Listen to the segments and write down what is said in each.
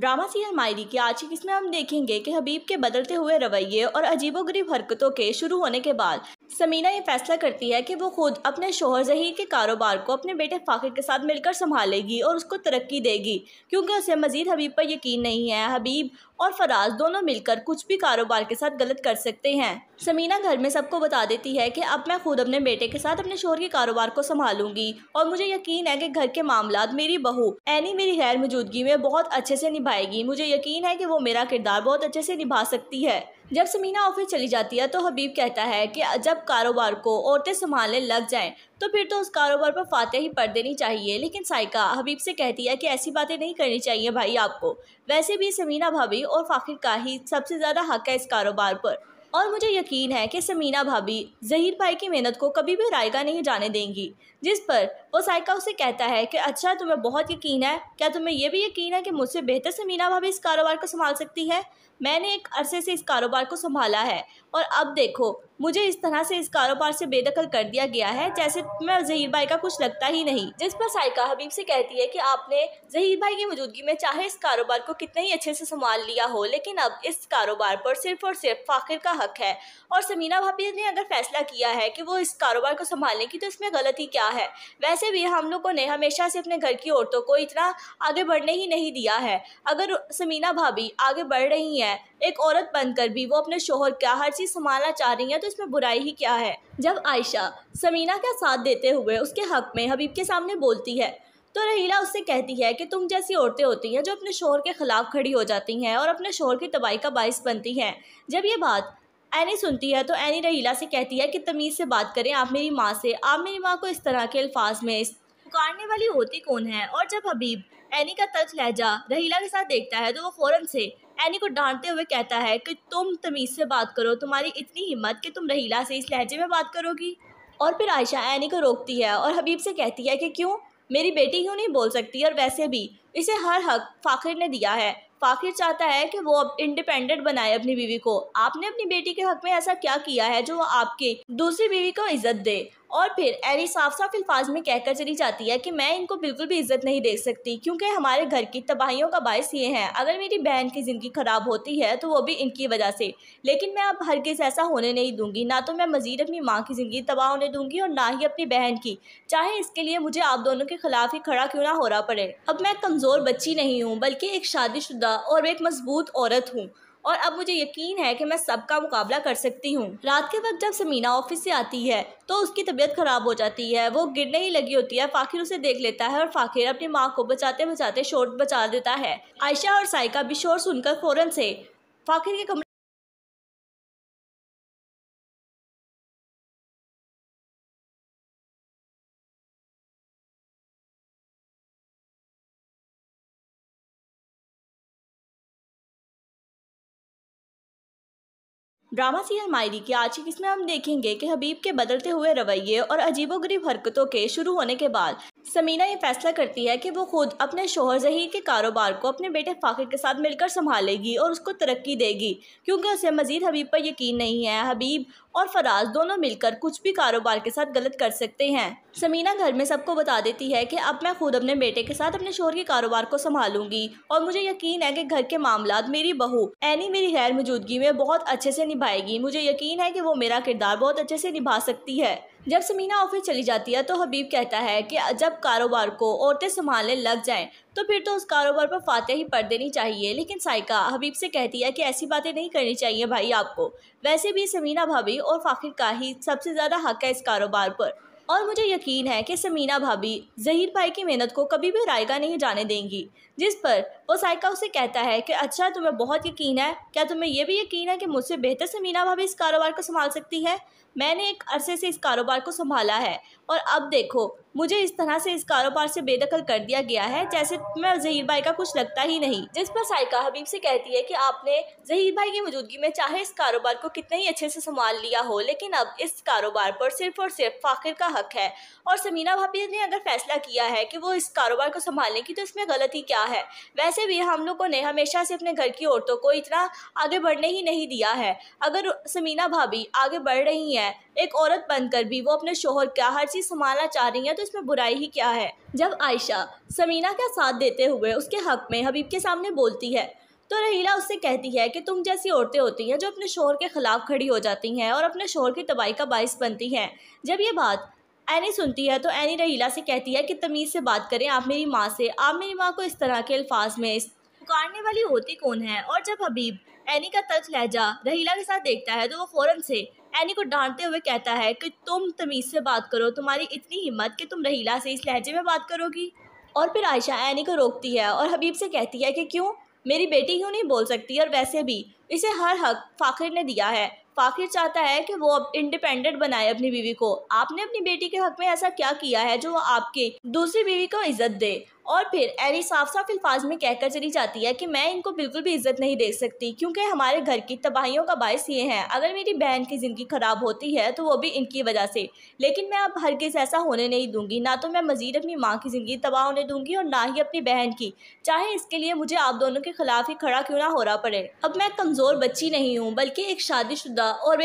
drama serial मायरी की आज की किस्में हम देखेंगे कि हबीब के बदलते हुए रवैये और अजीबोगरीब हरकतों के शुरू होने के बाद समीना ये फैसला करती है कि वो खुद अपने शोहर जहीर के कारोबार को अपने बेटे फाखिर के साथ मिलकर संभालेगी और उसको तरक्की देगी क्योंकि उसे मज़ीद हबीब पर यकीन नहीं है हबीब और फराज दोनों मिलकर कुछ भी कारोबार के साथ गलत कर सकते हैं समीना घर में सबको बता देती है कि अब मैं खुद अपने बेटे के साथ अपने शोहर के कारोबार को संभालूंगी और मुझे यकीन है कि घर के मामला मेरी बहू एनी मेरी गैर मौजूदगी में बहुत अच्छे से निभाएगी मुझे यकीन है कि वो मेरा किरदार बहुत अच्छे से निभा सकती है जब समीना ऑफिस चली जाती है तो हबीब कहता है कि जब कारोबार को औरतें संभालने लग जाएं तो फिर तो उस कारोबार पर फाते ही पड़ देनी चाहिए लेकिन साइका हबीब से कहती है कि ऐसी बातें नहीं करनी चाहिए भाई आपको वैसे भी समीना भाभी और फ़ाखिर का ही सबसे ज़्यादा हक है इस कारोबार पर और मुझे यकीन है कि समीना भाभी जहीर भाई की मेहनत को कभी भी रायगा नहीं जाने देंगी जिस पर वो सायका उसे कहता है कि अच्छा तुम्हें बहुत यकीन है क्या तुम्हें यह भी यकीन है कि मुझसे बेहतर से मीना भाभी इस कारोबार को संभाल सकती है मैंने एक अरसे से इस कारोबार को संभाला है और अब देखो मुझे इस तरह से इस कारोबार से बेदखल कर दिया गया है जैसे मैं जहीर भाई का कुछ लगता ही नहीं जिस पर साइका हबीब से कहती है कि आपने जहीर भाई की मौजूदगी में चाहे इस कारोबार को कितने ही अच्छे से संभाल लिया हो लेकिन अब इस कारोबार पर सिर्फ और सिर्फ फाखिर का हक है और समीना भाभी ने अगर फैसला किया है कि वो इस कारोबार को संभालने की तो इसमें गलती क्या है वैसे वैसे भी हम लोगों ने हमेशा से अपने घर की औरतों को इतना आगे बढ़ने ही नहीं दिया है अगर समीना भाभी आगे बढ़ रही हैं एक औरत बनकर भी वो अपने शोहर का हर चीज़ संभालना चाह रही हैं तो इसमें बुराई ही क्या है जब आयशा समीना का साथ देते हुए उसके हक में हबीब के सामने बोलती है तो रहीला उससे कहती है कि तुम जैसी औरतें होती हैं जो अपने शोहर के ख़िलाफ़ खड़ी हो जाती हैं और अपने शोहर की तबाही का बायस बनती हैं जब ये बात एनी सुनती है तो एनी रहीला से कहती है कि तमीज़ से बात करें आप मेरी माँ से आप मेरी माँ को इस तरह के अल्फाज में पुकारने वाली होती कौन है और जब हबीब एनी का तर्क लहजा रहीला के साथ देखता है तो वो फ़ौरन से एनी को डांटते हुए कहता है कि तुम तमीज़ से बात करो तुम्हारी इतनी हिम्मत कि तुम रहीला से इस लहजे में बात करोगी और फिर आयशा एनी को रोकती है और हबीब से कहती है कि क्यों मेरी बेटी क्यों नहीं बोल सकती और वैसे भी इसे हर हक फ़ाखिर ने दिया है फाखिर चाहता है कि वो अब इंडिपेंडेंट बनाए अपनी बीवी को आपने अपनी बेटी के हक में ऐसा क्या किया है जो वो आपकी दूसरी बीवी को इज्जत दे और फिर एनी साफ साफ अल्फाज में कहकर चली जाती है कि मैं इनको बिल्कुल भी इज्जत नहीं दे सकती क्योंकि हमारे घर की तबाहियों का बायस ये है अगर मेरी बहन की ज़िंदगी ख़राब होती है तो वो भी इनकी वजह से लेकिन मैं अब हरगिज़ ऐसा होने नहीं दूंगी ना तो मैं मज़ीद अपनी माँ की ज़िंदगी तबाह होने दूँगी और ना ही अपनी बहन की चाहे इसके लिए मुझे आप दोनों के ख़िलाफ़ ही खड़ा क्यों ना हो रहा पड़े अब मैं कमज़ोर बच्ची नहीं हूँ बल्कि एक शादीशुदा और एक मजबूत औरत हूँ और अब मुझे यकीन है कि मैं सबका मुकाबला कर सकती हूँ रात के वक्त जब समीना ऑफिस से आती है तो उसकी तबीयत खराब हो जाती है वो गिरने ही लगी होती है फाखिर उसे देख लेता है और फाखिर अपनी माँ को बचाते बचाते शोर बचा देता है आयशा और साइका भी शोर सुनकर फ़ौरन से फाखिर के कमरे ड्रामा सीरियल मायरी की आज की किस्में हम देखेंगे कि हबीब के बदलते हुए रवैये और अजीबोगरीब हरकतों के शुरू होने के बाद समीना ये फैसला करती है कि वो खुद अपने शोहर जहीर के कारोबार को अपने बेटे फाखिर के साथ मिलकर संभालेगी और उसको तरक्की देगी क्योंकि उसे मज़ीद हबीब पर यकीन नहीं है हबीब और फराज दोनों मिलकर कुछ भी कारोबार के साथ गलत कर सकते हैं समीना घर में सबको बता देती है कि अब मैं खुद अपने बेटे के साथ अपने शोर के कारोबार को संभालूंगी और मुझे यकीन है कि घर के मामला मेरी बहू एनी मेरी गैर मौजूदगी में बहुत अच्छे से निभाएगी मुझे यकीन है कि वो मेरा किरदार बहुत अच्छे से निभा सकती है जब समीना ऑफिस चली जाती है तो हबीब कहता है कि जब कारोबार को औरतें संभालने लग जाएं तो फिर तो उस कारोबार पर फातह ही पड़ देनी चाहिए लेकिन साइका हबीब से कहती है कि ऐसी बातें नहीं करनी चाहिए भाई आपको वैसे भी समीना भाभी और फाखिर का ही सबसे ज़्यादा हक है इस कारोबार पर और मुझे यकीन है कि समीना भाभी जहीर भाई की मेहनत को कभी भी रायगा नहीं जाने देंगी जिस पर वो साइका उसे कहता है कि अच्छा तुम्हें बहुत यकीन है क्या तुम्हें यह भी यकीन है कि मुझसे बेहतर से मीना भाभी इस कारोबार को संभाल सकती है मैंने एक अरसे से इस कारोबार को संभाला है और अब देखो मुझे इस तरह से इस कारोबार से बेदखल कर दिया गया है जैसे मैं जहीर भाई का कुछ लगता ही नहीं जिस पर साइका हबीब से कहती है कि आपने जहीर भाई की मौजूदगी में चाहे इस कारोबार को कितने ही अच्छे से संभाल लिया हो लेकिन अब इस कारोबार पर सिर्फ और सिर्फ फाखिर का हक है और समीना भाभी ने अगर फैसला किया है कि वो इस कारोबार को संभालने की तो इसमें गलती क्या है है वैसे भी हम लोगों ने हमेशा से अपने घर की औरतों को इतना आगे बढ़ने ही नहीं दिया है अगर समीना भाभी आगे बढ़ रही हैं एक औरत बनकर भी वो अपने शोहर का हर चीज़ संभालना चाह रही हैं तो इसमें बुराई ही क्या है जब आयशा समीना का साथ देते हुए उसके हक में हबीब के सामने बोलती है तो रहीला उससे कहती है कि तुम जैसी औरतें होती हैं जो अपने शोहर के ख़िलाफ़ खड़ी हो जाती हैं और अपने शोहर की तबाही का बायस बनती हैं जब ये बात एनी सुनती है तो एनी रहीला से कहती है कि तमीज़ से बात करें आप मेरी माँ से आप मेरी माँ को इस तरह के अल्फाज में इस पुकारने वाली होती कौन है और जब हबीब एनी का तर्ज लहजा रहीला के साथ देखता है तो वो फ़ौरन से एनी को डांटते हुए कहता है कि तुम तमीज़ से बात करो तुम्हारी इतनी हिम्मत कि तुम रहीला से इस लहजे में बात करोगी और फिर आयशा एनी को रोकती है और हबीब से कहती है कि क्यों मेरी बेटी क्यों नहीं बोल सकती और वैसे भी इसे हर हक फ़ाखिर ने दिया है फाखिर चाहता है कि वो अब इंडिपेंडेंट बनाए अपनी बीवी को आपने अपनी बेटी के हक में ऐसा क्या किया है जो वो आपके दूसरी बीवी को इज्जत दे और फिर एरी साफ साफ अल्फाज में कहकर चली जाती है कि मैं इनको बिल्कुल भी इज्जत नहीं दे सकती क्योंकि हमारे घर की तबाहियों का बायस ये है अगर मेरी बहन की ज़िंदगी ख़राब होती है तो वो भी इनकी वजह से लेकिन मैं अब हरगिज़ ऐसा होने नहीं दूंगी ना तो मैं मज़ीद अपनी माँ की ज़िंदगी तबाह होने दूंगी और ना ही अपनी बहन की चाहे इसके लिए मुझे आप दोनों के खिलाफ ही खड़ा क्यों ना हो रहा पड़े अब मैं कमज़ोर बच्ची नहीं हूँ बल्कि एक शादीशुदा मुद्दा और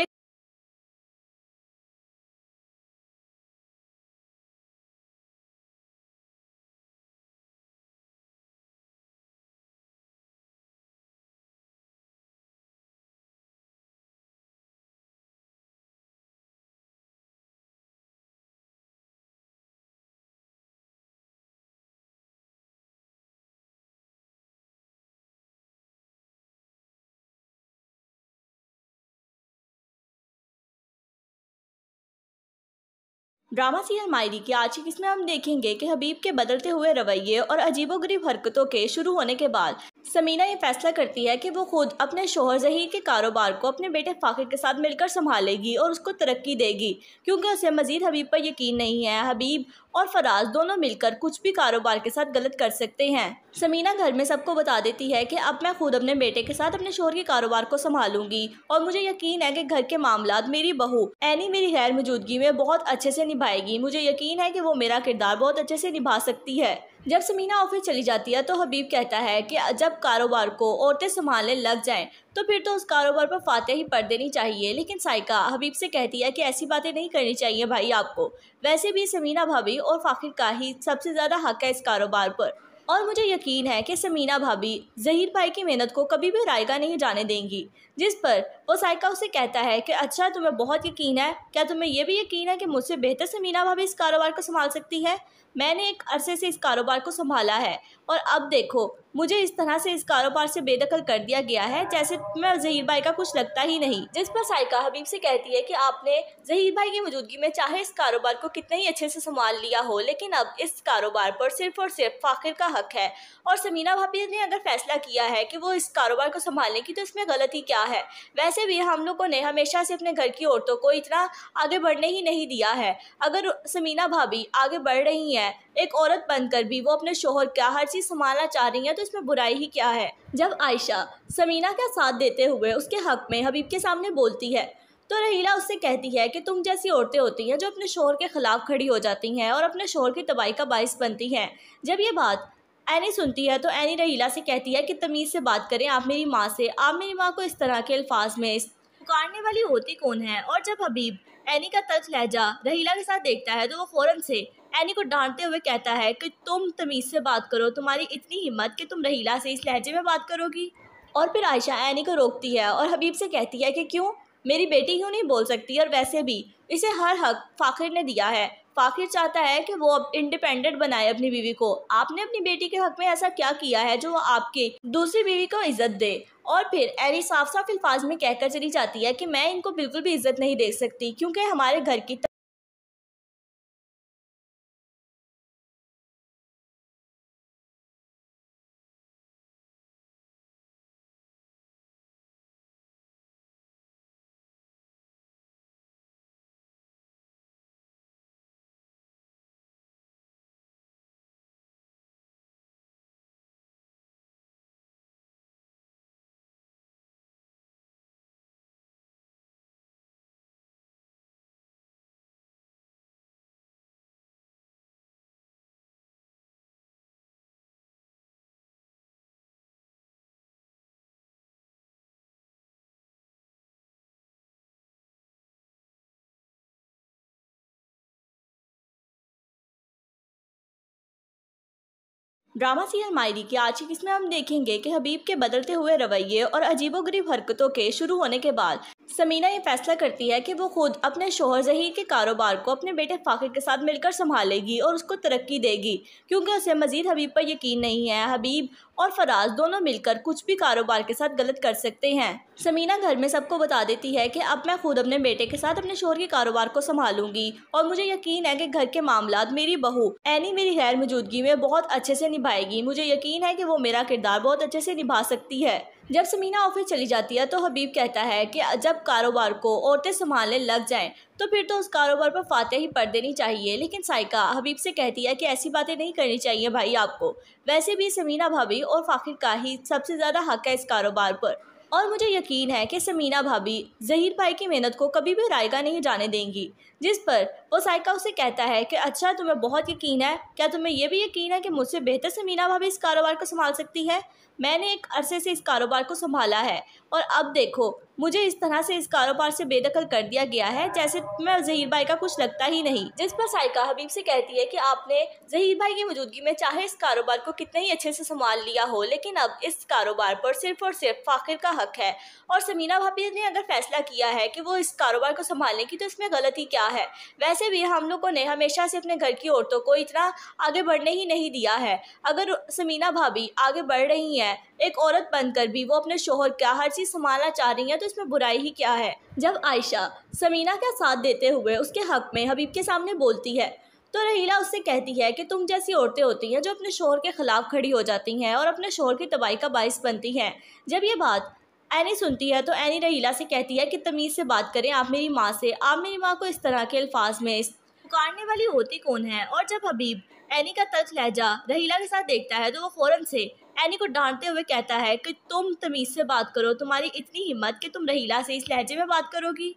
ड्रामा सीरियल मायरी की आज की किस्में हम देखेंगे कि हबीब के बदलते हुए रवैये और अजीबोगरीब हरकतों के शुरू होने के बाद समीना ये फैसला करती है कि वो खुद अपने शोहर जहीर के कारोबार को अपने बेटे फ़ाखिर के साथ मिलकर संभालेगी और उसको तरक्की देगी क्योंकि उसे मज़ीद हबीब पर यकीन नहीं है हबीब और फराज दोनों मिलकर कुछ भी कारोबार के साथ गलत कर सकते हैं समीना घर में सबको बता देती है कि अब मैं खुद अपने बेटे के साथ अपने शोहर के कारोबार को संभालूंगी और मुझे यकीन है कि घर के मामला मेरी बहू एनी मेरी गैर मौजूदगी में बहुत अच्छे से निभाएगी मुझे यकीन है कि वो मेरा किरदार बहुत अच्छे से निभा सकती है जब समीना ऑफिस चली जाती है तो हबीब कहता है कि जब कारोबार को औरतें संभालने लग जाएं तो फिर तो उस कारोबार पर फ़ाते ही पड़ देनी चाहिए लेकिन साइका हबीब से कहती है कि ऐसी बातें नहीं करनी चाहिए भाई आपको वैसे भी समीना भाभी और फाखिर का ही सबसे ज़्यादा हक है इस कारोबार पर और मुझे यकीन है कि समीना भाभी जहीर भाई की मेहनत को कभी भी रायगा नहीं जाने देंगी जिस पर वो सायका उसे कहता है कि अच्छा तुम्हें बहुत यकीन है क्या तुम्हें यह भी यकीन है कि मुझसे बेहतर से मीना भाभी इस कारोबार को संभाल सकती है मैंने एक अरसे से इस कारोबार को संभाला है और अब देखो मुझे इस तरह से इस कारोबार से बेदखल कर दिया गया है जैसे मैं जहीर भाई का कुछ लगता ही नहीं जिस पर साइका हबीब से कहती है कि आपने जहीर भाई की मौजूदगी में चाहे इस कारोबार को कितने ही अच्छे से संभाल लिया हो लेकिन अब इस कारोबार पर सिर्फ और सिर्फ फाखिर का हक है और समीना भाभी ने अगर फैसला किया है कि वो इस कारोबार को संभालने की तो इसमें गलती क्या है वैसे भी हम लोगों ने हमेशा से अपने घर की औरतों को इतना आगे बढ़ने ही नहीं दिया है अगर समीना भाभी आगे बढ़ रही हैं एक औरत बनकर भी वो अपने शोहर का हर चीज़ संभालना चाह रही हैं तो इसमें बुराई ही क्या है जब आयशा समीना का साथ देते हुए उसके हक में हबीब के सामने बोलती है तो रहीला उससे कहती है कि तुम जैसी औरतें होती हैं जो अपने शोहर के ख़िलाफ़ खड़ी हो जाती हैं और अपने शोहर की तबाही का बायस बनती हैं जब ये बात एनी सुनती है तो एनी रहीला से कहती है कि तमीज़ से बात करें आप मेरी माँ से आप मेरी माँ को इस तरह के अल्फाज में पुकारने वाली होती कौन है और जब हबीब एनी का तर्ज लहजा रहीला के साथ देखता है तो वो फ़ौरन से एनी को डांटते हुए कहता है कि तुम तमीज़ से बात करो तुम्हारी इतनी हिम्मत कि तुम रहीला से इस लहजे में बात करोगी और फिर आयशा एनी को रोकती है और हबीब से कहती है कि क्यों मेरी बेटी क्यों नहीं बोल सकती और वैसे भी इसे हर हक फाखिर ने दिया है फाखिर चाहता है कि वो अब इंडिपेंडेंट बनाए अपनी बीवी को आपने अपनी बेटी के हक में ऐसा क्या किया है जो वो आपकी दूसरी बीवी को इज्जत दे और फिर एरी साफ साफ अल्फाज में कहकर चली जाती है कि मैं इनको बिल्कुल भी इज्जत नहीं दे सकती क्योंकि हमारे घर की ड्रामा सीरियल मायरी की आज की किस्में हम देखेंगे कि हबीब के बदलते हुए रवैये और अजीबोगरीब हरकतों के शुरू होने के बाद समीना ये फैसला करती है कि वो खुद अपने शोहर जहीर के कारोबार को अपने बेटे फ़ाकिर के साथ मिलकर संभालेगी और उसको तरक्की देगी क्योंकि उसे मज़ीद हबीब पर यकीन नहीं है हबीब और फराज दोनों मिलकर कुछ भी कारोबार के साथ गलत कर सकते हैं समीना घर में सबको बता देती है कि अब मैं खुद अपने बेटे के साथ अपने शोहर के कारोबार को संभालूंगी और मुझे यकीन है कि घर के मामला मेरी बहू एनी मेरी गैर मौजूदगी में बहुत अच्छे से निभाएगी मुझे यकीन है कि वो मेरा किरदार बहुत अच्छे से निभा सकती है जब समीना ऑफिस चली जाती है तो हबीब कहता है कि जब कारोबार को औरतें संभालने लग जाएं तो फिर तो उस कारोबार पर फातह ही पढ़ देनी चाहिए लेकिन साइका हबीब से कहती है कि ऐसी बातें नहीं करनी चाहिए भाई आपको वैसे भी समीना भाभी और फ़ाखिर का ही सबसे ज़्यादा हक है इस कारोबार पर और मुझे यकीन है कि समीना भाभी जहीर भाई की मेहनत को कभी भी रायगा नहीं जाने देंगी जिस पर वो साइका उसे कहता है कि अच्छा तुम्हें बहुत यकीन है क्या तुम्हें यह भी यकीन है कि मुझसे बेहतर से मीना भाभी इस कारोबार को संभाल सकती है मैंने एक अरसे से इस कारोबार को संभाला है और अब देखो मुझे इस तरह से इस कारोबार से बेदखल कर दिया गया है जैसे मैं जहीर भाई का कुछ लगता ही नहीं जिस पर साइका हबीब से कहती है कि आपने जहीर भाई की मौजूदगी में चाहे इस कारोबार को कितने ही अच्छे से संभाल लिया हो लेकिन अब इस कारोबार पर सिर्फ और सिर्फ फाखिर का हक है और समीना भाभी ने अगर फैसला किया है कि वो इस कारोबार को संभालने की तो इसमें गलती क्या है वैसे वैसे भी हम लोगों ने हमेशा से अपने घर की औरतों को इतना आगे बढ़ने ही नहीं दिया है अगर समीना भाभी आगे बढ़ रही हैं एक औरत बनकर भी वो अपने शोहर का हर चीज़ संभालना चाह रही हैं तो इसमें बुराई ही क्या है जब आयशा समीना का साथ देते हुए उसके हक में हबीब के सामने बोलती है तो रहीला उससे कहती है कि तुम जैसी औरतें होती हैं जो अपने शोहर के ख़िलाफ़ खड़ी हो जाती हैं और अपने शोहर की तबाही का बाइस बनती हैं जब ये बात एनी सुनती है तो एनी रहीला से कहती है कि तमीज़ से बात करें आप मेरी माँ से आप मेरी माँ को इस तरह के अल्फाज में पुकारने वाली होती कौन है और जब हबीब एनी का तर्क लहजा रहीला के साथ देखता है तो वो फ़ौरन से एनी को डांटते हुए कहता है कि तुम तमीज़ से बात करो तुम्हारी इतनी हिम्मत कि तुम रहीला से इस लहजे में बात करोगी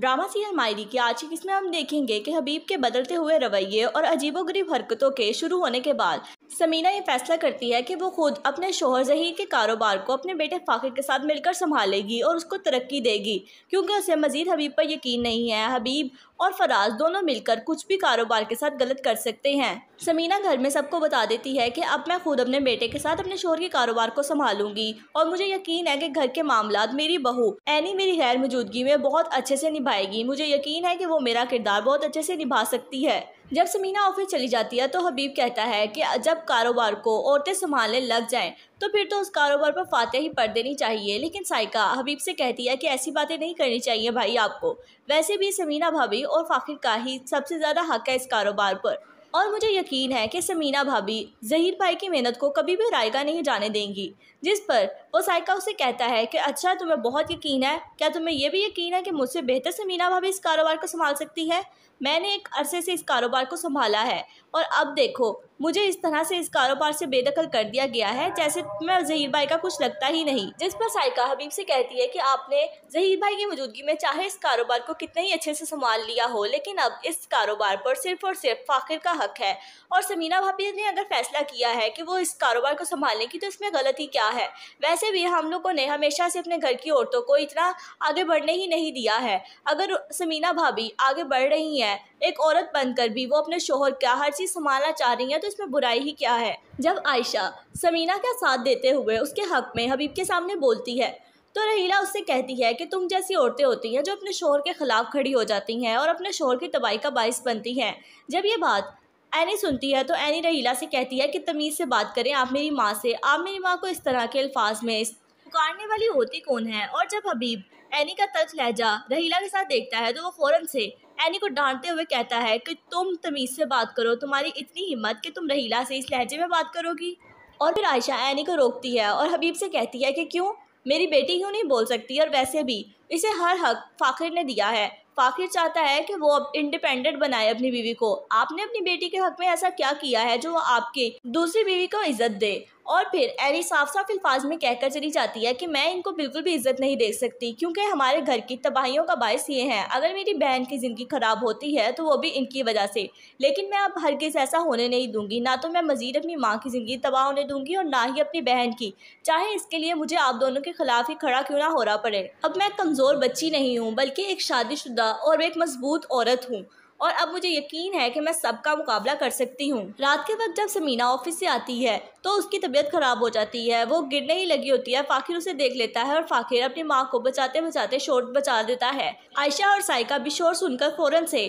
ड्रामा सीरियल मायरी की आज की किस्में हम देखेंगे कि हबीब के बदलते हुए रवैये और अजीबोगरीब हरकतों के शुरू होने के बाद समीना ये फैसला करती है कि वो खुद अपने शोहर जहीर के कारोबार को अपने बेटे फ़ाखिर के साथ मिलकर संभालेगी और उसको तरक्की देगी क्योंकि उसे मज़ीद हबीब पर यकीन नहीं है हबीब और फराज दोनों मिलकर कुछ भी कारोबार के साथ गलत कर सकते हैं समीना घर में सबको बता देती है कि अब मैं खुद अपने बेटे के साथ अपने शोहर के कारोबार को संभालूंगी और मुझे यकीन है कि घर के मामला मेरी बहू एनी मेरी गैर मौजूदगी में बहुत अच्छे से निभाएगी मुझे यकीन है कि वो मेरा किरदार बहुत अच्छे से निभा सकती है जब समीना ऑफिस चली जाती है तो हबीब कहता है कि जब कारोबार को औरतें संभालने लग जाएं तो फिर तो उस कारोबार पर फातह ही पड़ देनी चाहिए लेकिन साइका हबीब से कहती है कि ऐसी बातें नहीं करनी चाहिए भाई आपको वैसे भी समीना भाभी और फाखिर का ही सबसे ज़्यादा हक है इस कारोबार पर और मुझे यकीन है कि समीना भाभी जहीर भाई की मेहनत को कभी भी रायगा नहीं जाने देंगी जिस पर वो सायका उसे कहता है कि अच्छा तुम्हें बहुत यकीन है क्या तुम्हें यह भी यकीन है कि मुझसे बेहतर से मीना भाभी इस कारोबार को संभाल सकती है मैंने एक अरसे से इस कारोबार को संभाला है और अब देखो मुझे इस तरह से इस कारोबार से बेदखल कर दिया गया है जैसे मैं जहीर भाई का कुछ लगता ही नहीं जिस पर साइका हबीब से कहती है कि आपने जहीर भाई की मौजूदगी में चाहे इस कारोबार को कितने ही अच्छे से संभाल लिया हो लेकिन अब इस कारोबार पर सिर्फ और सिर्फ फाखिर का हक है और समीना भाभी ने अगर फैसला किया है कि वो इस कारोबार को संभालने की तो इसमें गलती क्या है वैसे वैसे भी हम लोगों ने हमेशा से अपने घर की औरतों को इतना आगे बढ़ने ही नहीं दिया है अगर समीना भाभी आगे बढ़ रही हैं एक औरत बनकर भी वो अपने शोहर का हर चीज़ संभालना चाह रही हैं तो इसमें बुराई ही क्या है जब आयशा समीना का साथ देते हुए उसके हक में हबीब के सामने बोलती है तो रहीला उससे कहती है कि तुम जैसी औरतें होती हैं जो अपने शोहर के ख़िलाफ़ खड़ी हो जाती हैं और अपने शोहर की तबाही का बायस बनती हैं जब ये बात एनी सुनती है तो एनी रहीला से कहती है कि तमीज़ से बात करें आप मेरी माँ से आप मेरी माँ को इस तरह के अल्फाज में पुकारने वाली होती कौन है और जब हबीब एनी का तल्ख लहजा रहीला के साथ देखता है तो वो फ़ौरन से एनी को डांटते हुए कहता है कि तुम तमीज़ से बात करो तुम्हारी इतनी हिम्मत कि तुम रहीला से इस लहजे में बात करोगी और फिर आयशा एनी को रोकती है और हबीब से कहती है कि क्यों मेरी बेटी क्यों नहीं बोल सकती और वैसे भी इसे हर हक फ़ाखिर ने दिया है फाखिर चाहता है कि वो अब इंडिपेंडेंट बनाए अपनी बीवी को आपने अपनी बेटी के हक में ऐसा क्या किया है जो वो आपकी दूसरी बीवी को इज्जत दे और फिर एरी साफ साफ अल्फाज में कहकर चली जाती है कि मैं इनको बिल्कुल भी इज्जत नहीं दे सकती क्योंकि हमारे घर की तबाहियों का बायस ये है अगर मेरी बहन की ज़िंदगी ख़राब होती है तो वो भी इनकी वजह से लेकिन मैं अब हरगिज़ ऐसा होने नहीं दूंगी ना तो मैं मज़ीद अपनी माँ की ज़िंदगी तबाह होने दूँगी और ना ही अपनी बहन की चाहे इसके लिए मुझे आप दोनों के ख़िलाफ़ ही खड़ा क्यों ना हो रहा पड़े अब मैं कमज़ोर बच्ची नहीं हूँ बल्कि एक शादीशुदा और एक मजबूत औरत हूँ और अब मुझे यकीन है कि मैं सबका मुकाबला कर सकती हूँ रात के वक्त जब समीना ऑफिस से आती है तो उसकी तबीयत खराब हो जाती है वो गिरने ही लगी होती है फाखिर उसे देख लेता है और फाखिर अपनी माँ को बचाते बचाते शोर बचा देता है आयशा और साइका भी शोर सुनकर फौरन से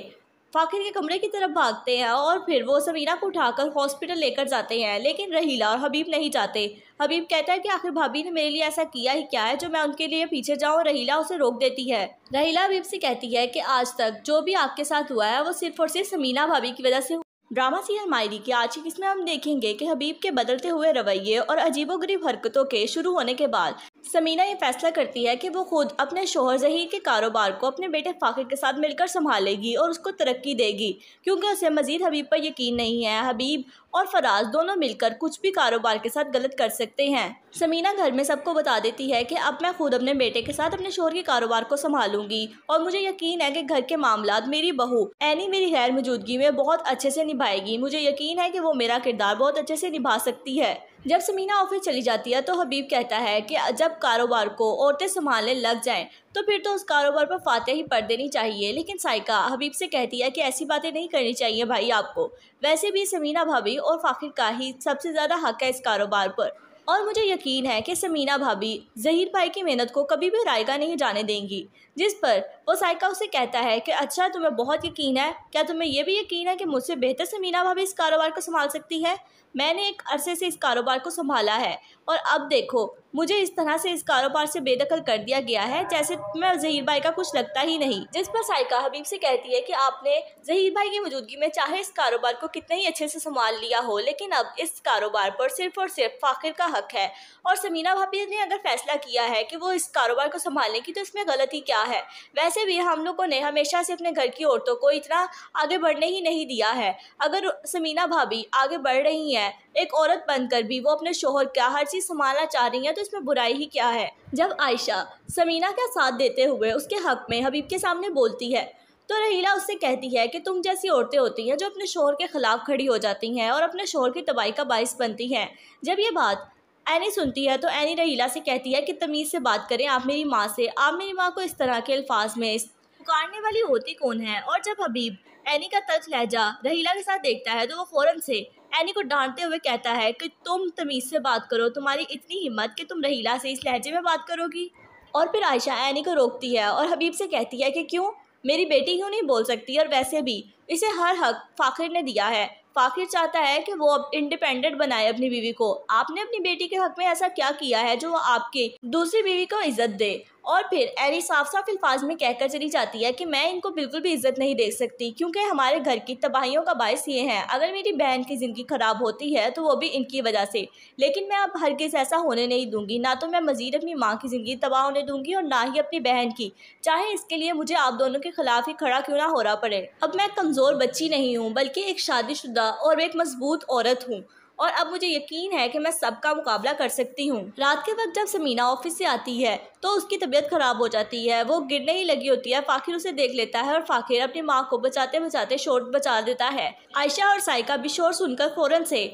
फाखिर के कमरे की तरफ भागते हैं और फिर वो समीरा को उठाकर हॉस्पिटल लेकर जाते हैं लेकिन रहीला और हबीब नहीं जाते हबीब कहता है कि आखिर भाभी ने मेरे लिए ऐसा किया ही क्या है जो मैं उनके लिए पीछे जाऊँ रहीला उसे रोक देती है रहीला हबीब से कहती है कि आज तक जो भी आपके साथ हुआ है वो सिर्फ और सिर्फ समीना भाभी की वजह से ड्रामा सीरियल मायरी की आज की किस्में हम देखेंगे कि हबीब के बदलते हुए रवैये और अजीबोगरीब हरकतों के शुरू होने के बाद समीना ये फैसला करती है कि वो खुद अपने शोहर जहीर के कारोबार को अपने बेटे फाखिर के साथ मिलकर संभालेगी और उसको तरक्की देगी क्योंकि उसे मज़ीद हबीब पर यकीन नहीं है हबीब और फराज दोनों मिलकर कुछ भी कारोबार के साथ गलत कर सकते हैं समीना घर में सबको बता देती है कि अब मैं खुद अपने बेटे के साथ अपने शोहर के कारोबार को संभालूंगी और मुझे यकीन है कि घर के मामला मेरी बहू एनी मेरी गैर मौजूदगी में बहुत अच्छे से निभाएगी मुझे यकीन है कि वो मेरा किरदार बहुत अच्छे से निभा सकती है जब समीना ऑफिस चली जाती है तो हबीब कहता है कि जब कारोबार को औरतें संभालने लग जाएं तो फिर तो उस कारोबार पर फ़ाते ही पड़ देनी चाहिए लेकिन साइका हबीब से कहती है कि ऐसी बातें नहीं करनी चाहिए भाई आपको वैसे भी समीना भाभी और फाखिर का ही सबसे ज़्यादा हक है इस कारोबार पर और मुझे यकीन है कि समीना भाभी जहीर भाई की मेहनत को कभी भी रायगा नहीं जाने देंगी जिस पर वो साइका उसे कहता है कि अच्छा तुम्हें बहुत यकीन है क्या तुम्हें यह भी यकीन है कि मुझसे बेहतर समीना भाभी इस कारोबार को संभाल सकती है मैंने एक अरसे से इस कारोबार को संभाला है और अब देखो मुझे इस तरह से इस कारोबार से बेदखल कर दिया गया है जैसे मैं जहीर भाई का कुछ लगता ही नहीं जिस पर साइका हबीब से कहती है कि आपने जहीर भाई की मौजूदगी में चाहे इस कारोबार को कितने ही अच्छे से संभाल लिया हो लेकिन अब इस कारोबार पर सिर्फ और सिर्फ फाखिर का हक है और समीना भाभी ने अगर फैसला किया है कि वो इस कारोबार को संभालने की तो इसमें गलती क्या है वैसे भी हम लोगों ने हमेशा से अपने घर की औरतों को इतना आगे बढ़ने ही नहीं दिया है अगर समीना भाभी आगे बढ़ रही हैं एक औरत बनकर भी वो अपने शोहर का हर चीज़ संभालना चाह रही हैं तो इसमें बुराई ही क्या है जब आयशा समीना का साथ देते हुए उसके हक में हबीब के सामने बोलती है तो रहीला उससे कहती है कि तुम जैसी औरतें होती हैं जो अपने शोहर के ख़िलाफ़ खड़ी हो जाती हैं और अपने शोहर की तबाही का बायस बनती हैं जब ये बात एनी सुनती है तो एनी रहीला से कहती है कि तमीज़ से बात करें आप मेरी माँ से आप मेरी माँ को इस तरह के अल्फाज में पुकारने वाली होती कौन है और जब हबीब एनी का तर्ज लहजा रहीला के साथ देखता है तो वो फ़ौरन से एनी को डांटते हुए कहता है कि तुम तमीज़ से बात करो तुम्हारी इतनी हिम्मत कि तुम रहीला से इस लहजे में बात करोगी और फिर आयशा एनी को रोकती है और हबीब से कहती है कि क्यों मेरी बेटी क्यों नहीं बोल सकती और वैसे भी इसे हर हक फ़ाखिर ने दिया है फ़ाखिर चाहता है कि वो अब इंडिपेंडेंट बनाए अपनी बीवी को आपने अपनी बेटी के हक में ऐसा क्या किया है जो वो आपके दूसरी बीवी को इज्जत दे और फिर एनी साफ साफ अल्फाज में कहकर चली जाती है कि मैं इनको बिल्कुल भी इज्जत नहीं दे सकती क्योंकि हमारे घर की तबाहियों का बायस ये है अगर मेरी बहन की ज़िंदगी ख़राब होती है तो वो भी इनकी वजह से लेकिन मैं अब हरगिज़ ऐसा होने नहीं दूंगी ना तो मैं मज़ीद अपनी माँ की ज़िंदगी तबाह होने दूंगी और ना ही अपनी बहन की चाहे इसके लिए मुझे आप दोनों के ख़िलाफ़ ही खड़ा क्यों ना हो रहा पड़े अब मैं कमज़ोर बच्ची नहीं हूँ बल्कि एक शादीशुदा और एक मजबूत औरत हूँ और अब मुझे यकीन है कि मैं सबका मुकाबला कर सकती हूँ रात के वक्त जब समीना ऑफिस से आती है तो उसकी तबीयत खराब हो जाती है वो गिरने ही लगी होती है फाखिर उसे देख लेता है और फाखिर अपनी माँ को बचाते बचाते शोर बचा देता है आयशा और साइका भी शोर सुनकर फ़ौरन से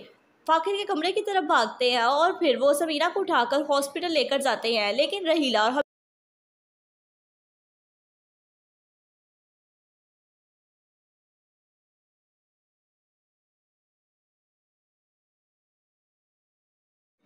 फाखिर के कमरे की तरफ भागते हैं और फिर वो समीना को उठाकर हॉस्पिटल लेकर जाते हैं लेकिन रहीला और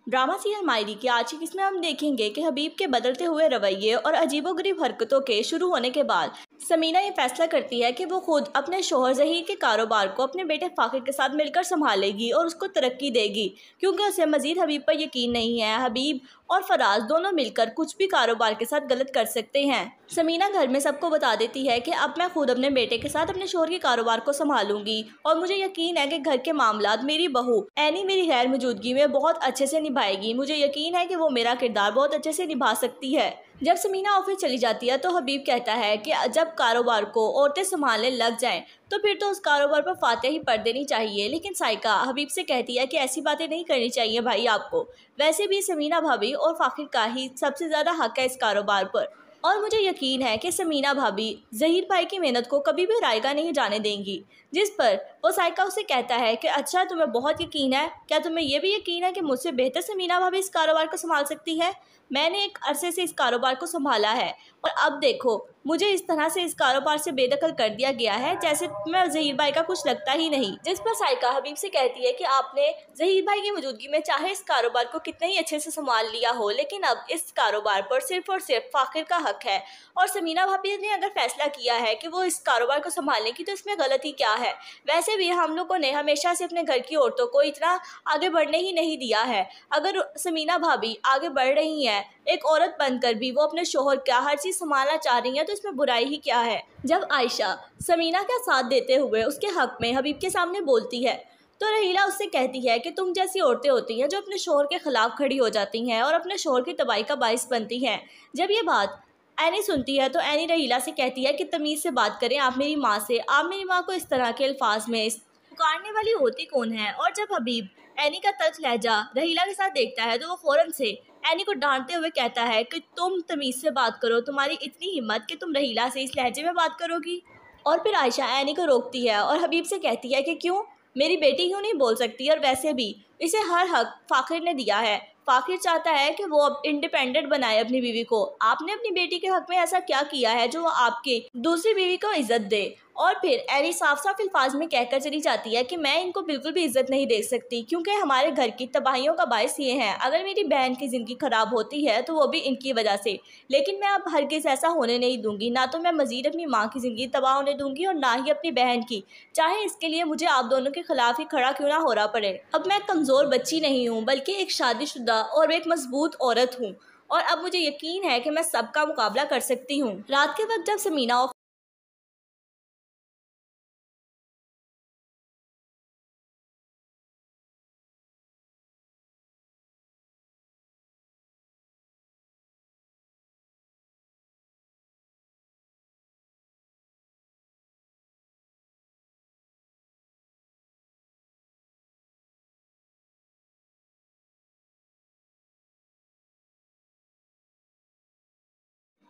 ड्रामा सीरियल मायरी की आज की किस्में हम देखेंगे कि हबीब के बदलते हुए रवैये और अजीबोगरीब हरकतों के शुरू होने के बाद समीना ये फैसला करती है कि वो खुद अपने शोहर जहीर के कारोबार को अपने बेटे फ़ाखिर के साथ मिलकर संभालेगी और उसको तरक्की देगी क्योंकि उसे मजीद हबीब पर यकीन नहीं है हबीब और फराज दोनों मिलकर कुछ भी कारोबार के साथ गलत कर सकते हैं समीना घर में सबको बता देती है कि अब मैं खुद अपने बेटे के साथ अपने शोहर के कारोबार को संभालूंगी और मुझे यकीन है कि घर के मामला मेरी बहू एनी मेरी गैर मौजूदगी में बहुत अच्छे से निभाएगी मुझे यकीन है कि वो मेरा किरदार बहुत अच्छे से निभा सकती है जब समीना ऑफिस चली जाती है तो हबीब कहता है कि जब कारोबार को औरतें संभालने लग जाएं तो फिर तो उस कारोबार पर फातह ही पड़ देनी चाहिए लेकिन साइका हबीब से कहती है कि ऐसी बातें नहीं करनी चाहिए भाई आपको वैसे भी समीना भाभी और फाखिर का ही सबसे ज़्यादा हक है इस कारोबार पर और मुझे यकीन है कि समीना भाभी जहीर भाई की मेहनत को कभी भी रायगा नहीं जाने देंगी जिस पर वो साइका उसे कहता है कि अच्छा तुम्हें बहुत यकीन है क्या तुम्हें यह भी यकीन है कि मुझसे बेहतर से मीना भाभी इस कारोबार को संभाल सकती है मैंने एक अरसे से इस कारोबार को संभाला है और अब देखो मुझे इस तरह से इस कारोबार से बेदखल कर दिया गया है जैसे मैं जहीर भाई का कुछ लगता ही नहीं जिस पर साइका हबीब से कहती है कि आपने जहीर भाई की मौजूदगी में चाहे इस कारोबार को कितने ही अच्छे से संभाल लिया हो लेकिन अब इस कारोबार पर सिर्फ और सिर्फ फाखिर का हक है और समीना भाभी ने अगर फैसला किया है कि वो इस कारोबार को संभालने की तो इसमें गलती क्या है है वैसे भी हम लोगों ने हमेशा से अपने घर की औरतों को इतना आगे बढ़ने ही नहीं दिया है अगर समीना भाभी आगे बढ़ रही हैं एक औरत बनकर भी वो अपने शोहर का हर चीज़ संभालना चाह रही हैं तो इसमें बुराई ही क्या है जब आयशा समीना का साथ देते हुए उसके हक में हबीब के सामने बोलती है तो रहीला उससे कहती है कि तुम जैसी औरतें होती हैं जो अपने शोहर के ख़िलाफ़ खड़ी हो जाती हैं और अपने शोहर की तबाही का बायस बनती हैं जब ये बात एनी सुनती है तो एनी रहीला से कहती है कि तमीज़ से बात करें आप मेरी माँ से आप मेरी माँ को इस तरह के अल्फाज में पुकारने वाली होती कौन है और जब हबीब एनी का तर्क लहजा रहीला के साथ देखता है तो वो फ़ौरन से एनी को डांटते हुए कहता है कि तुम तमीज़ से बात करो तुम्हारी इतनी हिम्मत कि तुम रहीला से इस लहजे में बात करोगी और फिर आयशा एनी को रोकती है और हबीब से कहती है कि क्यों मेरी बेटी क्यों नहीं बोल सकती और वैसे भी इसे हर हक फ़ाखिर ने दिया है फाखिर चाहता है कि वो अब इंडिपेंडेंट बनाए अपनी बीवी को आपने अपनी बेटी के हक में ऐसा क्या किया है जो वो आपकी दूसरी बीवी को इज्जत दे और फिर एरी साफ साफ अल्फाज में कहकर चली जाती है कि मैं इनको बिल्कुल भी इज्जत नहीं दे सकती क्योंकि हमारे घर की तबाहियों का बायस ये है अगर मेरी बहन की ज़िंदगी ख़राब होती है तो वो भी इनकी वजह से लेकिन मैं अब हर किस ऐसा होने नहीं दूंगी ना तो मैं मज़ीद अपनी माँ की ज़िंदगी तबाह होने दूँगी और ना ही अपनी बहन की चाहे इसके लिए मुझे आप दोनों के खिलाफ ही खड़ा क्यों ना हो रहा पड़े अब मैं कमज़ोर बच्ची नहीं हूँ बल्कि एक शादीशुदा और एक मजबूत औरत हूँ और अब मुझे यकीन है कि मैं सबका मुकाबला कर सकती हूँ रात के वक्त जब समीना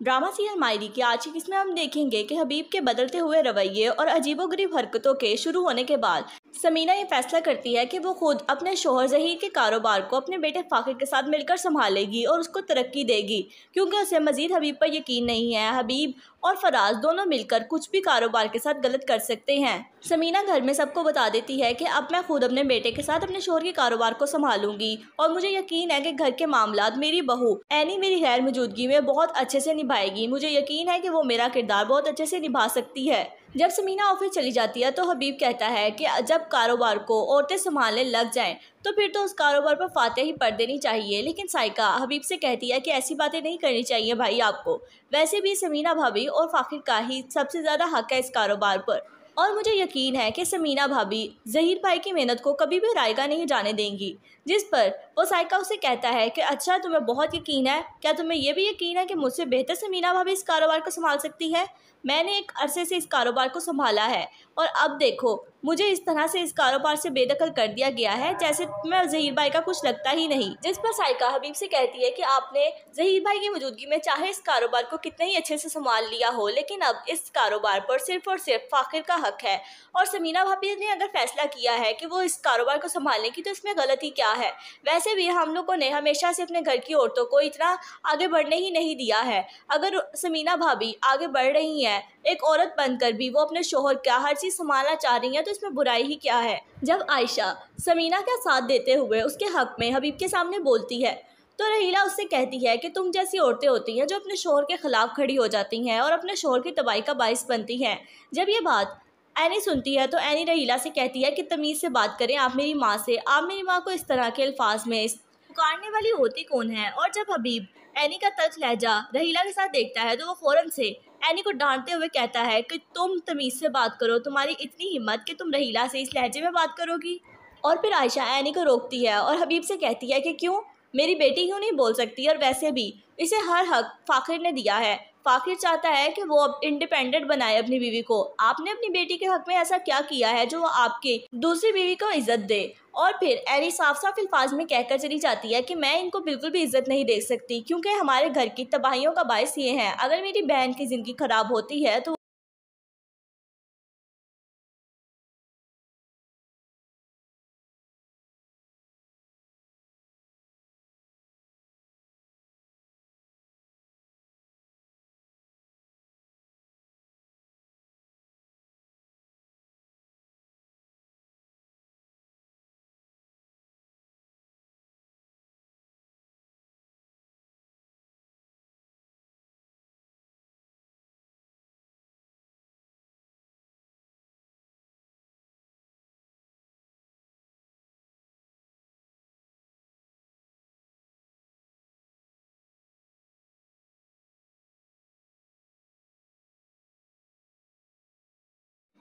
ड्रामा सीरियल मायरी की आज की किस्में हम देखेंगे कि हबीब के बदलते हुए रवैये और अजीबोगरीब हरकतों के शुरू होने के बाद समीना ये फैसला करती है कि वो खुद अपने शोहर जहीर के कारोबार को अपने बेटे फाखिर के साथ मिलकर संभालेगी और उसको तरक्की देगी क्योंकि उसे मजीद हबीब पर यकीन नहीं है हबीब और फराज दोनों मिलकर कुछ भी कारोबार के साथ गलत कर सकते हैं समीना घर में सबको बता देती है कि अब मैं खुद अपने बेटे के साथ अपने शोर के कारोबार को संभालूंगी और मुझे यकीन है कि घर के मामला मेरी बहू एनी मेरी गैर मौजूदगी में बहुत अच्छे से निभाएगी मुझे यकीन है कि वो मेरा किरदार बहुत अच्छे से निभा सकती है जब समीना ऑफिस चली जाती है तो हबीब कहता है कि जब कारोबार को औरतें संभालने लग जाएं तो फिर तो उस कारोबार पर फाते ही पड़ देनी चाहिए लेकिन साइका हबीब से कहती है कि ऐसी बातें नहीं करनी चाहिए भाई आपको वैसे भी समीना भाभी और फाखिर का ही सबसे ज़्यादा हक है इस कारोबार पर और मुझे यकीन है कि समीना भाभी जहीर भाई की मेहनत को कभी भी रायगा नहीं जाने देंगी जिस पर वो साइका उसे कहता है कि अच्छा तुम्हें बहुत यकीन है क्या तुम्हें यह भी यकीन है कि मुझसे बेहतर समीना भाभी इस कारोबार को संभाल सकती है मैंने एक अरसे से इस कारोबार को संभाला है और अब देखो मुझे इस तरह से इस कारोबार से बेदखल कर दिया गया है जैसे मैं जहीर भाई का कुछ लगता ही नहीं जिस पर साइका हबीब से कहती है कि आपने जहीर भाई की मौजूदगी में चाहे इस कारोबार को कितने ही अच्छे से संभाल लिया हो लेकिन अब इस कारोबार पर सिर्फ और सिर्फ फाखिर का हक है और समीना भाभी ने अगर फैसला किया है कि वो इस कारोबार को संभालने की तो इसमें गलती क्या है वैसे भी हम लोगों ने हमेशा से अपने घर की औरतों को इतना आगे बढ़ने ही नहीं दिया है अगर समीना भाभी आगे बढ़ रही हैं है एक औरत बनकर भी वो अपने शोहर का हर चीज़ संभालना चाह रही है तो इसमें बुराई ही क्या है जब आयशा समीना का साथ देते हुए उसके हक में हबीब के सामने बोलती है तो रहीला उससे कहती है कि तुम जैसी औरतें होती हैं जो अपने शोहर के ख़िलाफ़ खड़ी हो जाती हैं और अपने शोहर की तबाही का बायस बनती हैं जब ये बात एनी सुनती है तो एनी रहीला से कहती है कि तमीज़ से बात करें आप मेरी माँ से आप मेरी माँ को इस तरह के अल्फाज में पुकारने वाली होती कौन है और जब हबीब एनी का तर्क लहजा रहीला के साथ देखता है तो वो फ़ौरन से एनी को डांटते हुए कहता है कि तुम तमीज़ से बात करो तुम्हारी इतनी हिम्मत कि तुम रहीला से इस लहजे में बात करोगी और फिर आयशा एनी को रोकती है और हबीब से कहती है कि क्यों मेरी बेटी क्यों नहीं बोल सकती और वैसे भी इसे हर हक फ़ाखिर ने दिया है फाखिर चाहता है कि वो अब इंडिपेंडेंट बनाए अपनी बीवी को आपने अपनी बेटी के हक में ऐसा क्या किया है जो वो आपके दूसरी बीवी को इज्जत दे और फिर एरी साफ साफ अल्फाज में कहकर चली जाती है कि मैं इनको बिल्कुल भी इज्जत नहीं दे सकती क्योंकि हमारे घर की तबाहियों का बायस ये है अगर मेरी बहन की ज़िंदगी ख़राब होती है तो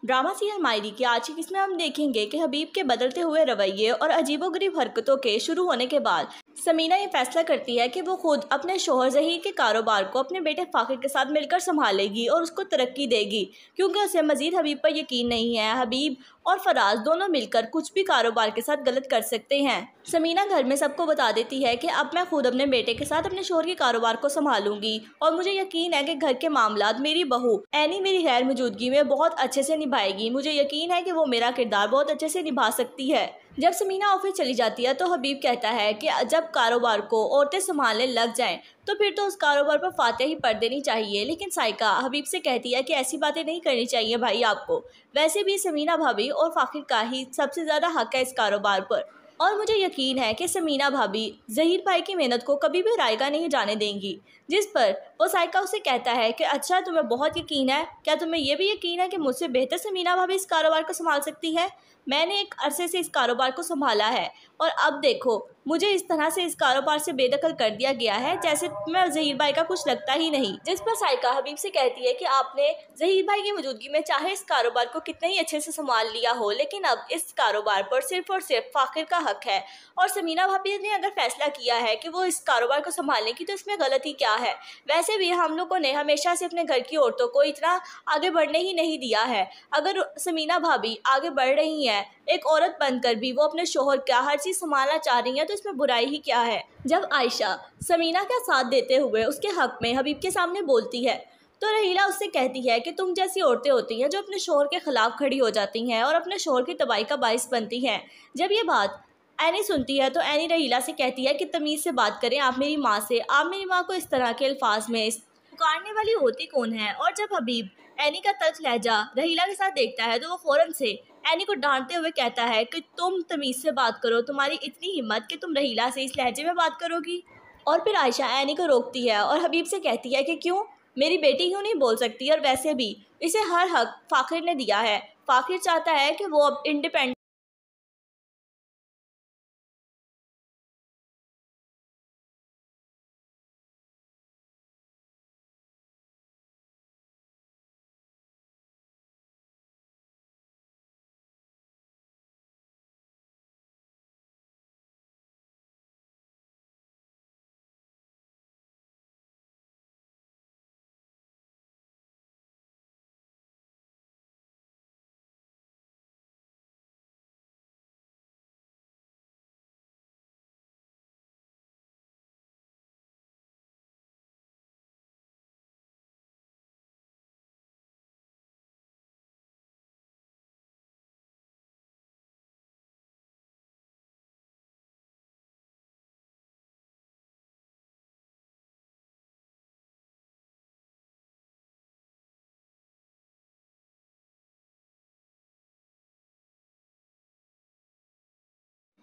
ड्रामा सीरियल मायरी की आज की किस्में हम देखेंगे कि हबीब के बदलते हुए रवैये और अजीबोगरीब हरकतों के शुरू होने के बाद समीना ये फैसला करती है कि वो खुद अपने शोहर जहीर के कारोबार को अपने बेटे फाखिर के साथ मिलकर संभालेगी और उसको तरक्की देगी क्योंकि उसे मजीद हबीब पर यकीन नहीं है हबीब और फराज दोनों मिलकर कुछ भी कारोबार के साथ गलत कर सकते हैं समीना घर में सबको बता देती है कि अब मैं खुद अपने बेटे के साथ अपने शोहर के कारोबार को संभालूंगी और मुझे यकीन है कि घर के मामला मेरी बहू एनी मेरी गैर मौजूदगी में बहुत अच्छे से निभाएगी मुझे यकीन है कि वो मेरा किरदार बहुत अच्छे से निभा सकती है जब समीना ऑफिस चली जाती है तो हबीब कहता है कि जब कारोबार को औरतें संभालने लग जाएं तो फिर तो उस कारोबार पर फातह ही पड़ देनी चाहिए लेकिन साइका हबीब से कहती है कि ऐसी बातें नहीं करनी चाहिए भाई आपको वैसे भी समीना भाभी और फाखिर का ही सबसे ज़्यादा हक है इस कारोबार पर और मुझे यकीन है कि समीना भाभी जहीर भाई की मेहनत को कभी भी रायका नहीं जाने देंगी जिस पर वो सायका उसे कहता है कि अच्छा तुम्हें बहुत यकीन है क्या तुम्हें यह भी यकीन है कि मुझसे बेहतर समीना भाभी इस कारोबार को संभाल सकती है मैंने एक अरसे से इस कारोबार को संभाला है और अब देखो मुझे इस तरह से इस कारोबार से बेदखल कर दिया गया है जैसे मैं जहीर भाई का कुछ लगता ही नहीं जिस पर साइका हबीब से कहती है कि आपने जहीर भाई की मौजूदगी में चाहे इस कारोबार को कितने ही अच्छे से संभाल लिया हो लेकिन अब इस कारोबार पर सिर्फ और सिर्फ फाखिर का हक है और समीना भाभी ने अगर फैसला किया है कि वो इस कारोबार को संभालने की तो इसमें गलती क्या है वैसे भी हम लोगों ने हमेशा से अपने घर की औरतों को इतना आगे बढ़ने ही नहीं दिया है अगर समीना भाभी आगे बढ़ रही हैं एक औरत बनकर भी वो अपने शोहर का हर चीज़ संभालना चाह रही हैं तो इसमें बुराई ही क्या है जब आयशा समीना का साथ देते हुए उसके हक़ में हबीब के सामने बोलती है तो रहीला उससे कहती है कि तुम जैसी औरतें होती हैं जो अपने शोर के ख़िलाफ़ खड़ी हो जाती हैं और अपने शोर की तबाही का बायस बनती हैं जब ये बात एनी सुनती है तो एनी रहीला से कहती है कि तमीज़ से बात करें आप मेरी माँ से आप मेरी माँ को इस तरह के अल्फाज में पुकारने वाली होती कौन है और जब हबीब एनी का तर्क लहजा रहीला के साथ देखता है तो वो फ़ौरन से एनी को डांटते हुए कहता है कि तुम तमीज़ से बात करो तुम्हारी इतनी हिम्मत कि तुम रहीला से इस लहजे में बात करोगी और फिर आयशा एनी को रोकती है और हबीब से कहती है कि क्यों मेरी बेटी क्यों नहीं बोल सकती और वैसे भी इसे हर हक फ़ाखिर ने दिया है फ़ाखिर चाहता है कि वो अब इंडिपेंडेंट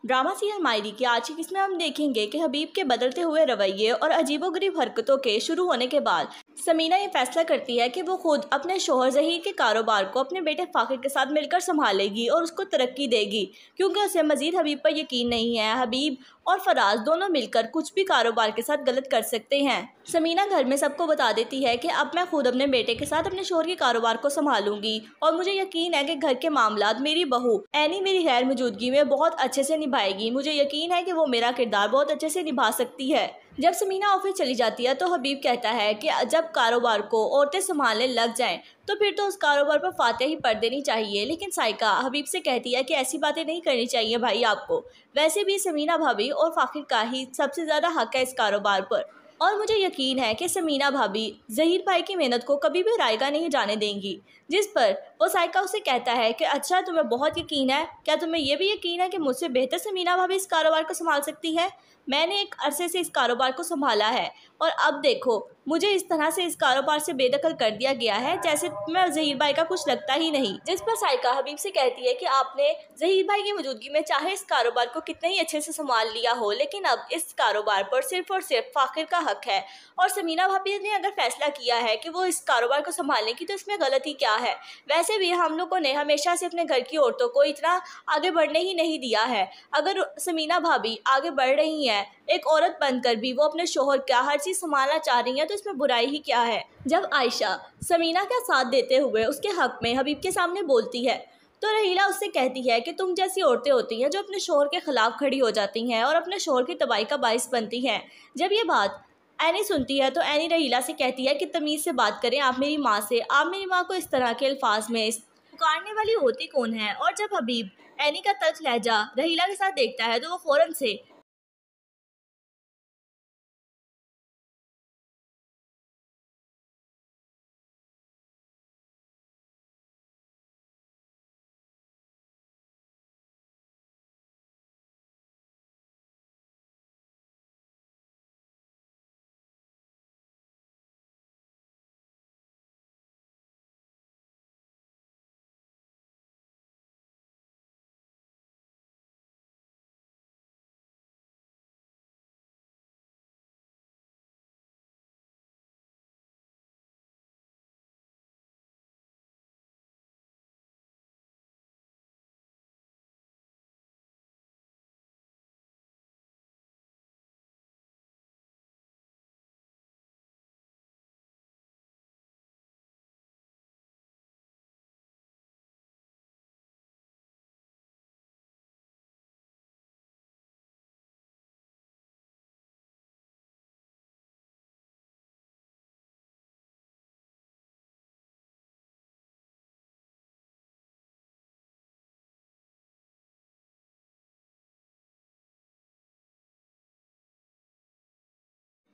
ड्रामा सीरियल मायरी की आज की किस्में हम देखेंगे कि हबीब के बदलते हुए रवैये और अजीबोगरीब हरकतों के शुरू होने के बाद समीना ये फैसला करती है कि वो खुद अपने शोहर जहीर के कारोबार को अपने बेटे फ़ाखिर के साथ मिलकर संभालेगी और उसको तरक्की देगी क्योंकि उसे मजीद हबीब पर यकीन नहीं है हबीब और फराज दोनों मिलकर कुछ भी कारोबार के साथ गलत कर सकते हैं समीना घर में सबको बता देती है कि अब मैं खुद अपने बेटे के साथ अपने शोहर के कारोबार को संभालूंगी और मुझे यकीन है कि घर के मामला मेरी बहू एनी मेरी गैर मौजूदगी में बहुत अच्छे से निभाएगी मुझे यकीन है कि वो मेरा किरदार बहुत अच्छे से निभा सकती है जब समीना ऑफिस चली जाती है तो हबीब कहता है कि जब कारोबार को औरतें संभालने लग जाएं तो फिर तो उस कारोबार पर फातह ही पड़ देनी चाहिए लेकिन साइका हबीब से कहती है कि ऐसी बातें नहीं करनी चाहिए भाई आपको वैसे भी समीना भाभी और फाखिर का ही सबसे ज़्यादा हक है इस कारोबार पर और मुझे यकीन है कि समीना भाभी जहीर भाई की मेहनत को कभी भी रायका नहीं जाने देंगी जिस पर वो सायका उसे कहता है कि अच्छा तुम्हें बहुत यकीन है क्या तुम्हें यह भी यकीन है कि मुझसे बेहतर समीना भाभी इस कारोबार को संभाल सकती है मैंने एक अरसे से इस कारोबार को संभाला है और अब देखो मुझे इस तरह से इस कारोबार से बेदखल कर दिया गया है जैसे मैं जहीर भाई का कुछ लगता ही नहीं जिस पर सायका हबीब से कहती है कि आपने जहीर भाई की मौजूदगी में चाहे इस कारोबार को कितने ही अच्छे से संभाल लिया हो लेकिन अब इस कारोबार पर सिर्फ और सिर्फ फाखिर का हक है और समीना भाभी ने अगर फैसला किया है कि वो इस कारोबार को संभालने की तो इसमें गलती क्या है वैसे भी हम लोगों ने हमेशा से अपने घर की औरतों को इतना आगे बढ़ने ही नहीं दिया है अगर समीना भाभी आगे बढ़ रही हैं एक औरत बनकर भी वो अपने शोहर का हर चीज़ संभालना चाह रही हैं तो इसमें बुराई ही क्या है जब आयशा समीना का साथ देते हुए उसके हक में हबीब के सामने बोलती है तो रहीला उससे कहती है कि तुम जैसी औरतें होती हैं जो अपने शोर के ख़िलाफ़ खड़ी हो जाती हैं और अपने शोर की तबाही का बायस बनती हैं जब ये बात एनी सुनती है तो एनी रहीला से कहती है कि तमीज़ से बात करें आप मेरी माँ से आप मेरी माँ को इस तरह के अल्फाज में इस पुकारने वाली होती कौन है और जब हबीब एनी का तल्ख लहजा रहीला के साथ देखता है तो वो फ़ौरन से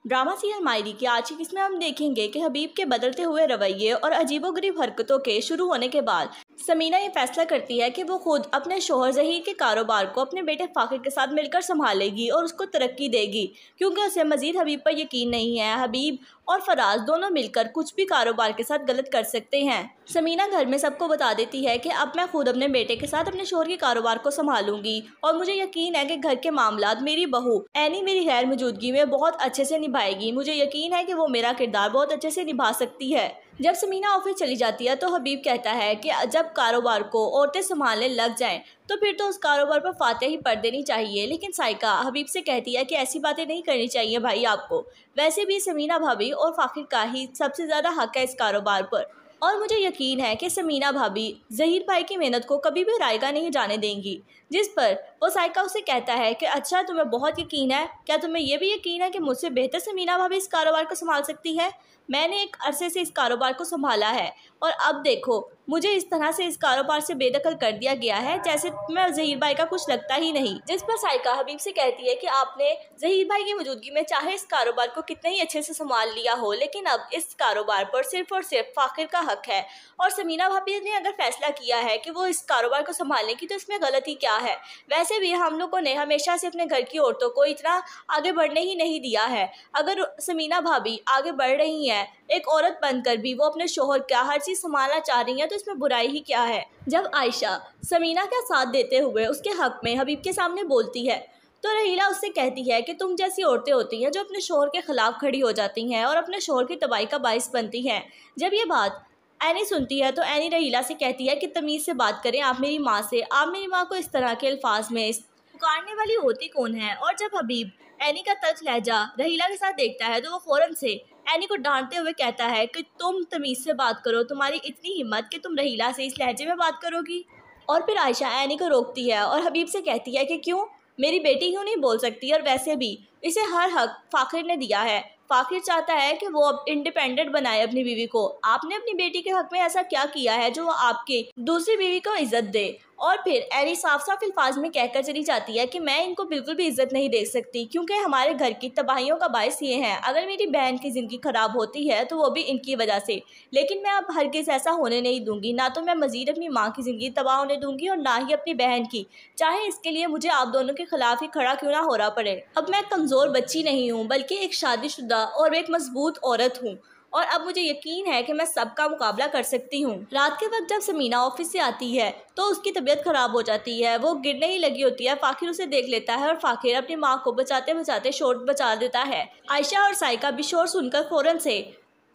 ड्रामा सीरियल मायरी की आज की किस्में हम देखेंगे कि हबीब के बदलते हुए रवैये और अजीबोगरीब हरकतों के शुरू होने के बाद समीना ये फैसला करती है कि वो खुद अपने शोहर जहीर के कारोबार को अपने बेटे फ़ाकिर के साथ मिलकर संभालेगी और उसको तरक्की देगी क्योंकि उसे मज़ीद हबीब पर यकीन नहीं है हबीब और फराज दोनों मिलकर कुछ भी कारोबार के साथ गलत कर सकते हैं समीना घर में सबको बता देती है कि अब मैं खुद अपने बेटे के साथ अपने शोहर के कारोबार को संभालूंगी और मुझे यकीन है कि घर के मामला मेरी बहू एनी मेरी गैर मौजूदगी में बहुत अच्छे से निभाएगी मुझे यकीन है कि वो मेरा किरदार बहुत अच्छे से निभा सकती है जब समीना ऑफिस चली जाती है तो हबीब कहता है कि जब कारोबार को औरतें संभालने लग जाएं तो फिर तो उस कारोबार पर फातह ही पड़ देनी चाहिए लेकिन साइका हबीब से कहती है कि ऐसी बातें नहीं करनी चाहिए भाई आपको वैसे भी समीना भाभी और फ़ाखिर का ही सबसे ज़्यादा हक है इस कारोबार पर और मुझे यकीन है कि समीना भाभी जहीर भाई की मेहनत को कभी भी रायगा नहीं जाने देंगी जिस पर वो सायका उसे कहता है कि अच्छा तुम्हें बहुत यकीन है क्या तुम्हें यह भी यकीन है कि मुझसे बेहतर से मीना भाभी इस कारोबार को संभाल सकती है मैंने एक अरसे से इस कारोबार को संभाला है और अब देखो मुझे इस तरह से इस कारोबार से बेदखल कर दिया गया है जैसे मैं जहीर भाई का कुछ लगता ही नहीं जिस पर साइका हबीब से कहती है कि आपने जहीर भाई की मौजूदगी में चाहे इस कारोबार को कितने ही अच्छे से संभाल लिया हो लेकिन अब इस कारोबार पर सिर्फ और सिर्फ फाखिर का हक है और समीना भाभी ने अगर फैसला किया है कि वो इस कारोबार को संभालने की तो इसमें गलती क्या है वैसे वैसे भी हम लोगों ने हमेशा से अपने घर की औरतों को इतना आगे बढ़ने ही नहीं दिया है अगर समीना भाभी आगे बढ़ रही हैं एक औरत बनकर भी वो अपने शोहर का हर चीज़ संभालना चाह रही हैं तो इसमें बुराई ही क्या है जब आयशा समीना का साथ देते हुए उसके हक में हबीब के सामने बोलती है तो रहीला उससे कहती है कि तुम जैसी औरतें होती हैं जो अपने शोहर के ख़िलाफ़ खड़ी हो जाती हैं और अपने शोहर की तबाही का बायस बनती हैं जब ये बात एनी सुनती है तो एनी रहीला से कहती है कि तमीज़ से बात करें आप मेरी माँ से आप मेरी माँ को इस तरह के अल्फाज में पुकारने वाली होती कौन है और जब हबीब एनी का तर्क लहजा रहीला के साथ देखता है तो वो फ़ौरन से एनी को डांटते हुए कहता है कि तुम तमीज़ से बात करो तुम्हारी इतनी हिम्मत कि तुम रहीला से इस लहजे में बात करोगी और फिर आयशा एनी को रोकती है और हबीब से कहती है कि क्यों मेरी बेटी क्यों नहीं बोल सकती और वैसे भी इसे हर हक फ़ाखिर ने दिया है फाखिर चाहता है कि वो अब इंडिपेंडेंट बनाए अपनी बीवी को आपने अपनी बेटी के हक में ऐसा क्या किया है जो वो आपकी दूसरी बीवी को इज्जत दे और फिर एरी साफ साफ अल्फाज में कहकर चली जाती है कि मैं इनको बिल्कुल भी इज्जत नहीं दे सकती क्योंकि हमारे घर की तबाहियों का बायस ये है अगर मेरी बहन की ज़िंदगी ख़राब होती है तो वो भी इनकी वजह से लेकिन मैं अब हरगिज़ ऐसा होने नहीं दूंगी ना तो मैं मज़ीद अपनी माँ की ज़िंदगी तबाह होने दूँगी और ना ही अपनी बहन की चाहे इसके लिए मुझे आप दोनों के ख़िलाफ़ ही खड़ा क्यों ना हो रहा पड़े अब मैं कमज़ोर बच्ची नहीं हूँ बल्कि एक शादीशुदा और एक मजबूत औरत हूँ और अब मुझे यकीन है कि मैं सबका मुकाबला कर सकती हूँ रात के वक्त जब समीना ऑफिस से आती है तो उसकी तबीयत खराब हो जाती है वो गिरने ही लगी होती है फाखिर उसे देख लेता है और फाखिर अपनी माँ को बचाते बचाते शोर बचा देता है आयशा और साइका भी शोर सुनकर फौरन से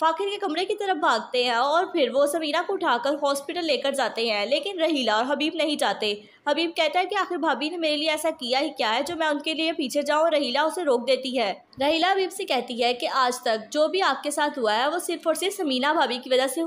फाखिर के कमरे की तरफ भागते हैं और फिर वो समीरा को उठाकर हॉस्पिटल लेकर जाते हैं लेकिन रहीला और हबीब नहीं जाते हबीब कहता है कि आखिर भाभी ने मेरे लिए ऐसा किया ही क्या है जो मैं उनके लिए पीछे जाऊँ रहीला उसे रोक देती है रहीला हबीब से कहती है कि आज तक जो भी आपके साथ हुआ है वो सिर्फ और सिर्फ समीना भाभी की वजह से